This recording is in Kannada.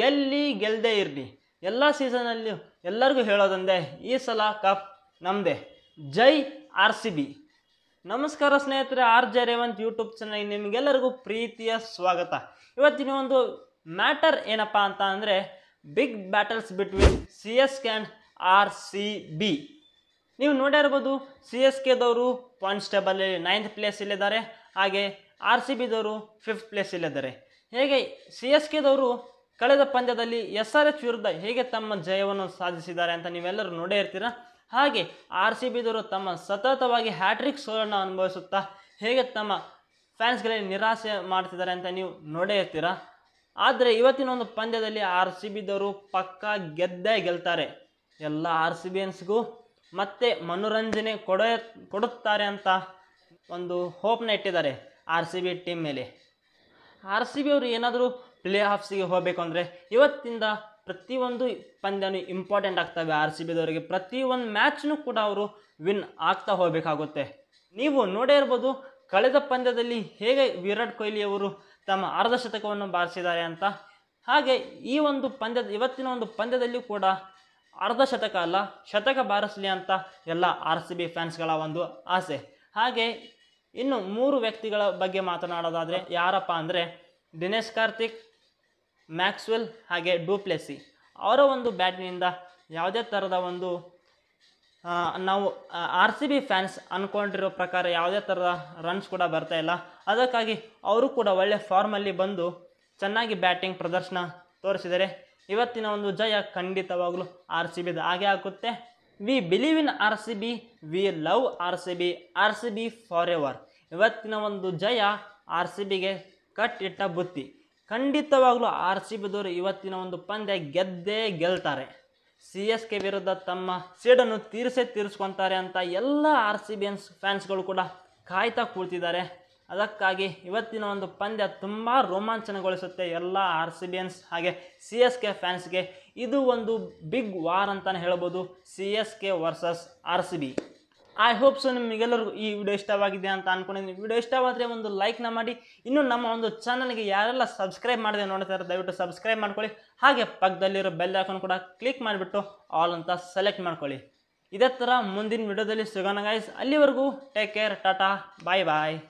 ಗೆಲ್ಲಿ ಗೆಲ್ಲದೆ ಇರಲಿ ಎಲ್ಲ ಸೀಸನಲ್ಲಿ ಎಲ್ಲರಿಗೂ ಹೇಳೋದಂದೆ ಈ ಸಲ ಕಪ್ ನಮ್ಮದೇ ಜೈ ಆರ್ ಸಿ ಬಿ ನಮಸ್ಕಾರ ಸ್ನೇಹಿತರೆ R J Revanth YouTube channel ನಿಮಗೆಲ್ಲರಿಗೂ ಪ್ರೀತಿಯ ಸ್ವಾಗತ ಇವತ್ತಿನ ಒಂದು ಮ್ಯಾಟರ್ ಏನಪ್ಪ ಅಂತ ಅಂದರೆ big battles between C S K and R C B ನೀವು ನೋಡಿರ್ಬೋದು ಸಿ ಎಸ್ ಕೆದವರು ಕಾನ್ಸ್ಟೇಬಲ್ ನೈನ್ತ್ ಪ್ಲೇಸಲ್ಲಿದ್ದಾರೆ ಹಾಗೆ ಆರ್ ಸಿ ಬಿದವರು ಫಿಫ್ತ್ ಪ್ಲೇಸಲ್ಲಿದ್ದಾರೆ ಹೇಗೆ ಸಿ ಎಸ್ ಕೆದವರು ಕಳೆದ ಪಂದ್ಯದಲ್ಲಿ ಎಸ್ ಆರ್ ಎಚ್ ವಿರುದ್ಧ ಹೇಗೆ ತಮ್ಮ ಜಯವನ್ನು ಸಾಧಿಸಿದ್ದಾರೆ ಅಂತ ನೀವೆಲ್ಲರೂ ನೋಡೇ ಇರ್ತೀರ ಹಾಗೆ ಆರ್ ಸಿ ಬಿದವರು ತಮ್ಮ ಸತತವಾಗಿ ಹ್ಯಾಟ್ರಿಕ್ ಸೋಲನ್ನು ಅನುಭವಿಸುತ್ತಾ ಹೇಗೆ ತಮ್ಮ ಫ್ಯಾನ್ಸ್ಗಳಲ್ಲಿ ನಿರಾಸೆ ಮಾಡ್ತಿದ್ದಾರೆ ಅಂತ ನೀವು ನೋಡೇ ಇರ್ತೀರ ಆದರೆ ಇವತ್ತಿನ ಒಂದು ಪಂದ್ಯದಲ್ಲಿ ಆರ್ ಸಿ ಬಿದವರು ಪಕ್ಕಾ ಗೆದ್ದೇ ಗೆಲ್ತಾರೆ ಎಲ್ಲ ಆರ್ ಸಿ ಬಿ ಎನ್ಸ್ಗೂ ಮತ್ತೆ ಮನೋರಂಜನೆ ಕೊಡೋ ಕೊಡುತ್ತಾರೆ ಅಂತ ಒಂದು ಹೋಪ್ನ ಇಟ್ಟಿದ್ದಾರೆ ಆರ್ ಸಿ ಬಿ ಟೀಮ್ ಮೇಲೆ ಆರ್ ಸಿ ಬಿ ಅವರು ಏನಾದರೂ ಪ್ಲೇ ಆಫ್ಸಿಗೆ ಹೋಗಬೇಕು ಅಂದರೆ ಇವತ್ತಿಂದ ಪ್ರತಿಯೊಂದು ಪಂದ್ಯನೂ ಇಂಪಾರ್ಟೆಂಟ್ ಆಗ್ತವೆ ಆರ್ ಸಿ ಬಿದವರಿಗೆ ಪ್ರತಿಯೊಂದು ಮ್ಯಾಚ್ನೂ ಕೂಡ ಅವರು ವಿನ್ ಆಗ್ತಾ ಹೋಗಬೇಕಾಗುತ್ತೆ ನೀವು ನೋಡೇ ಇರ್ಬೋದು ಕಳೆದ ಪಂದ್ಯದಲ್ಲಿ ಹೇಗೆ ವಿರಾಟ್ ಕೊಹ್ಲಿಯವರು ಅವರು ತಮ್ಮ ಶತಕವನ್ನು ಬಾರಿಸಿದ್ದಾರೆ ಅಂತ ಹಾಗೆ ಈ ಒಂದು ಪಂದ್ಯದ ಇವತ್ತಿನ ಒಂದು ಪಂದ್ಯದಲ್ಲಿ ಕೂಡ ಅರ್ಧ ಶತಕ ಅಲ್ಲ ಶತಕ ಬಾರಿಸಲಿ ಅಂತ ಎಲ್ಲ ಆರ್ ಸಿ ಬಿ ಫ್ಯಾನ್ಸ್ಗಳ ಒಂದು ಆಸೆ ಹಾಗೆ ಇನ್ನು ಮೂರು ವ್ಯಕ್ತಿಗಳ ಬಗ್ಗೆ ಮಾತನಾಡೋದಾದರೆ ಯಾರಪ್ಪ ಅಂದರೆ ದಿನೇಶ್ ಕಾರ್ತಿಕ್ ಮ್ಯಾಕ್ಸ್ವೆಲ್ ಹಾಗೆ ಡೂಪ್ಲೆಸಿ ಅವರ ಒಂದು ಬ್ಯಾಟಿನಿಂದ ಯಾವುದೇ ಥರದ ಒಂದು ನಾವು ಆರ್ ಸಿ ಬಿ ಫ್ಯಾನ್ಸ್ ಅಂದ್ಕೊಂಡಿರೋ ಪ್ರಕಾರ ಯಾವುದೇ ಥರದ ರನ್ಸ್ ಕೂಡ ಬರ್ತಾ ಇಲ್ಲ ಅದಕ್ಕಾಗಿ ಅವರು ಕೂಡ ಒಳ್ಳೆ ಫಾರ್ಮಲ್ಲಿ ಬಂದು ಚೆನ್ನಾಗಿ ಬ್ಯಾಟಿಂಗ್ ಪ್ರದರ್ಶನ ತೋರಿಸಿದರೆ ಇವತ್ತಿನ ಒಂದು ಜಯ ಖಂಡಿತವಾಗಲೂ ಆರ್ ಸಿ ಬಿದು ಹಾಗೆ ಹಾಕುತ್ತೆ we believe in R C B we love R C B R C B forever ಇವತ್ತಿನ ಒಂದು ಜಯ ಆರ್ ಸಿ ಬಿಗೆ ಕಟ್ಟಿಟ್ಟ ಬುತ್ತಿ ಖಂಡಿತವಾಗಲೂ ಆರ್ ಸಿ ಬಿದವರು ಇವತ್ತಿನ ಒಂದು ಪಂದ್ಯ ಗೆದ್ದೇ ಗೆಲ್ತಾರೆ ಸಿ ಎಸ್ ಕೆ ವಿರುದ್ಧ ತಮ್ಮ ಸೀಡನ್ನು ತೀರಿಸೇ ತೀರಿಸ್ಕೊತಾರೆ ಅಂತ ಎಲ್ಲ ಆರ್ ಸಿ ಬಿ ಎನ್ಸ್ ಫ್ಯಾನ್ಸ್ಗಳು ಕೂಡ ಕಾಯ್ತಾ ಕೂಡ್ತಿದ್ದಾರೆ ಅದಕ್ಕಾಗಿ ಇವತ್ತಿನ ಒಂದು ಪಂದ್ಯ ತುಂಬ ರೋಮಾಂಚನಗೊಳಿಸುತ್ತೆ ಎಲ್ಲ ಆರ್ ಸಿ ಬಿ ಎನ್ಸ್ ಹಾಗೆ ಸಿ ಎಸ್ ಕೆ ಫ್ಯಾನ್ಸ್ಗೆ ಇದು ಒಂದು ಬಿಗ್ ವಾರ್ ಅಂತಲೇ ಹೇಳ್ಬೋದು C S K versus R C B I hope so ನಿಮಗೆಲ್ಲರಿಗೂ ಈ ವಿಡಿಯೋ ಇಷ್ಟವಾಗಿದೆ ಅಂತ ಅನ್ಕೊಂಡಿದ್ದೀನಿ ವಿಡಿಯೋ ಇಷ್ಟವಾದರೆ ಒಂದು ಲೈಕ್ನ ಮಾಡಿ ಇನ್ನು ನಮ್ಮ ಒಂದು ಚಾನಲ್ಗೆ ಯಾರೆಲ್ಲ ಸಬ್ಸ್ಕ್ರೈಬ್ ಮಾಡಿದೆ ನೋಡ್ತಾರೆ ದಯವಿಟ್ಟು ಸಬ್ಸ್ಕ್ರೈಬ್ ಮಾಡ್ಕೊಳ್ಳಿ ಹಾಗೆ ಪಕ್ಕದಲ್ಲಿರೋ ಬೆಲ್ ಹಾಕೊಂಡು ಕೂಡ ಕ್ಲಿಕ್ ಮಾಡಿಬಿಟ್ಟು ಆಲ್ ಅಂತ ಸೆಲೆಕ್ಟ್ ಮಾಡ್ಕೊಳ್ಳಿ ಇದೇ ಥರ ಮುಂದಿನ ವಿಡಿಯೋದಲ್ಲಿ ಸಿಗೋಣ ಗಾಯ್ಸ್ ಅಲ್ಲಿವರೆಗೂ ಟೇಕ್ ಕೇರ್ ಟಾಟಾ ಬಾಯ್ ಬಾಯ್